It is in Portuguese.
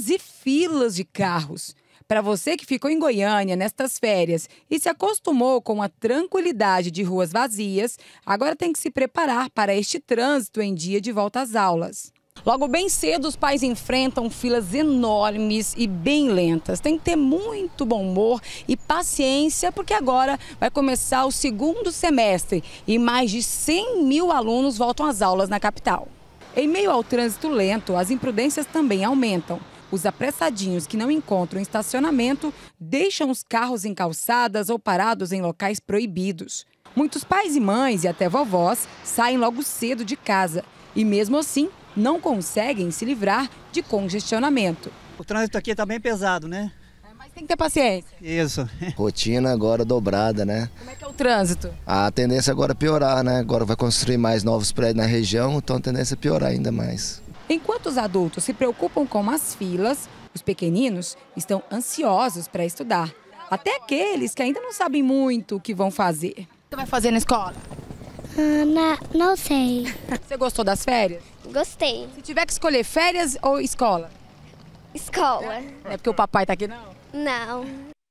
filas e filas de carros. Para você que ficou em Goiânia nestas férias e se acostumou com a tranquilidade de ruas vazias, agora tem que se preparar para este trânsito em dia de volta às aulas. Logo bem cedo, os pais enfrentam filas enormes e bem lentas. Tem que ter muito bom humor e paciência, porque agora vai começar o segundo semestre e mais de 100 mil alunos voltam às aulas na capital. Em meio ao trânsito lento, as imprudências também aumentam. Os apressadinhos que não encontram estacionamento deixam os carros em calçadas ou parados em locais proibidos. Muitos pais e mães e até vovós saem logo cedo de casa e, mesmo assim, não conseguem se livrar de congestionamento. O trânsito aqui está bem pesado, né? É, mas tem que ter paciência. Isso. Rotina agora dobrada, né? Como é que é o trânsito? A tendência agora é piorar, né? Agora vai construir mais novos prédios na região, então a tendência é piorar ainda mais. Enquanto os adultos se preocupam com as filas, os pequeninos estão ansiosos para estudar. Até aqueles que ainda não sabem muito o que vão fazer. O que vai fazer na escola? Ana, ah, não sei. Você gostou das férias? Gostei. Se tiver que escolher férias ou escola? Escola. Não é porque o papai tá aqui, não? Não.